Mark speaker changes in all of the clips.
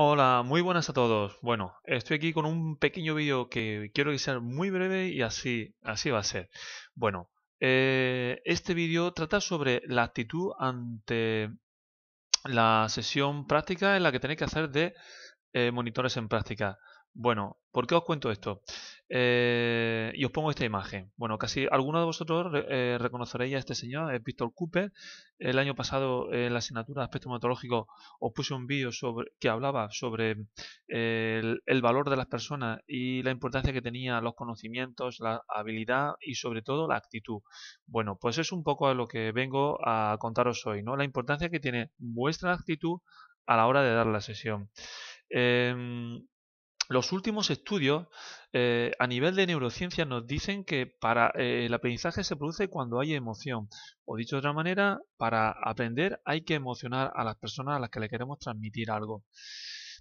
Speaker 1: Hola, muy buenas a todos. Bueno, estoy aquí con un pequeño vídeo que quiero que sea muy breve y así, así va a ser. Bueno, eh, este vídeo trata sobre la actitud ante la sesión práctica en la que tenéis que hacer de eh, monitores en práctica. Bueno, ¿Por qué os cuento esto? Eh, y os pongo esta imagen. Bueno, casi alguno de vosotros eh, reconoceréis a este señor, es Víctor Cooper. El año pasado en la asignatura de aspecto metodológico os puse un vídeo sobre, que hablaba sobre eh, el, valor de las personas y la importancia que tenía los conocimientos, la habilidad y sobre todo la actitud. Bueno, pues es un poco a lo que vengo a contaros hoy, ¿no? La importancia que tiene vuestra actitud a la hora de dar la sesión. Em, los últimos estudios eh, a nivel de neurociencia nos dicen que para eh, el aprendizaje se produce cuando hay emoción. O dicho de otra manera, para aprender hay que emocionar a las personas a las que le queremos transmitir algo.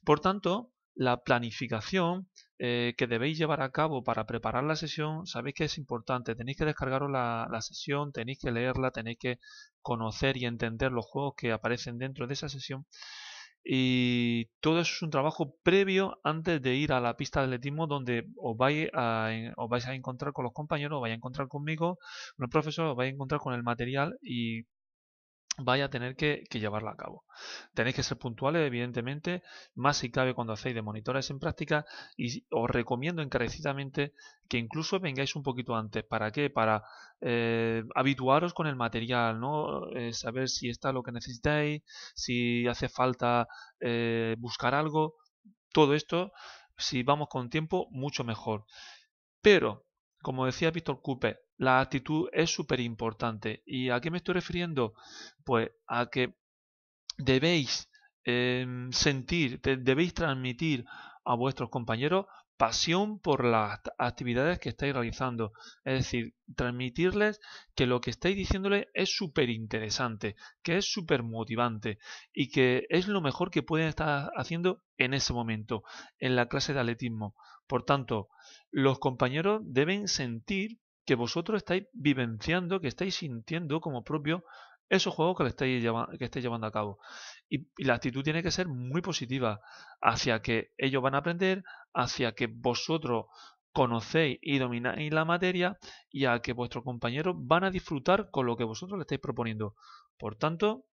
Speaker 1: Por tanto, la planificación eh, que debéis llevar a cabo para preparar la sesión, sabéis que es importante. Tenéis que descargaros la, sesión, tenéis que leerla, tenéis que conocer y entender los juegos que aparecen dentro de esa sesión y todo eso es un trabajo previo antes de ir a la pista de atletismo donde os vais a, os vais a encontrar con los compañeros, os vais a encontrar conmigo, con el profesor, os vais a encontrar con el material y vaya a tener que, llevarla a cabo. Tenéis que ser puntuales, evidentemente, más si cabe cuando hacéis de monitores en práctica y os recomiendo encarecidamente que incluso vengáis un poquito antes. ¿Para qué? Para eh, habituaros con el material, ¿no? Eh, saber si está lo que necesitáis, si hace falta eh, buscar algo. Todo esto, si vamos con tiempo, mucho mejor. Pero como decía Víctor Cooper, la actitud es súper importante. ¿Y a qué me estoy refiriendo? Pues a que debéis em, sentir, debéis transmitir a vuestros compañeros pasión por las actividades que estáis realizando. Es decir, transmitirles que lo que estáis diciéndoles es súper interesante, que es súper motivante y que es lo mejor que pueden estar haciendo en ese momento, en la clase de atletismo. Por tanto, los compañeros deben sentir que vosotros estáis vivenciando, que estáis sintiendo como propio esos juegos que, estáis, llevando a cabo. Y, y, la actitud tiene que ser muy positiva hacia que ellos van a aprender, hacia que vosotros conocéis y domináis la materia y a que vuestros compañeros van a disfrutar con lo que vosotros le estáis proponiendo. Por tanto,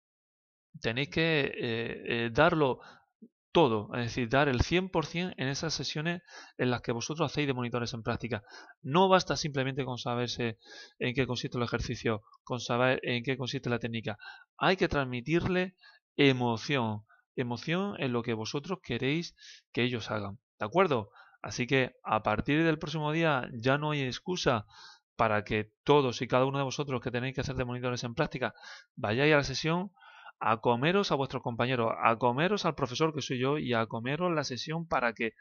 Speaker 1: tenéis que eh, eh, darlo todo, es decir, dar el 100% en esas sesiones en las que vosotros hacéis de monitores en práctica. No basta simplemente con saberse en qué consiste el ejercicio, con saber en qué consiste la técnica. Hay que transmitirle emoción, emoción en lo que vosotros queréis que ellos hagan. ¿De acuerdo? Así que a partir del próximo día ya no hay excusa para que todos y cada uno de vosotros que tenéis que hacer de monitores en práctica vayáis a la sesión a comeros a vuestros compañeros, a comeros al profesor que soy yo y a comeros la sesión para que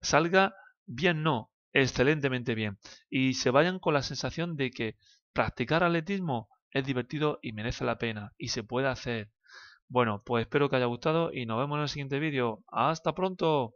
Speaker 1: salga bien, no, excelentemente bien. Y se vayan con la sensación de que practicar atletismo es divertido y merece la pena y se puede hacer. Bueno, pues espero que haya gustado y nos vemos en el siguiente vídeo. ¡Hasta pronto!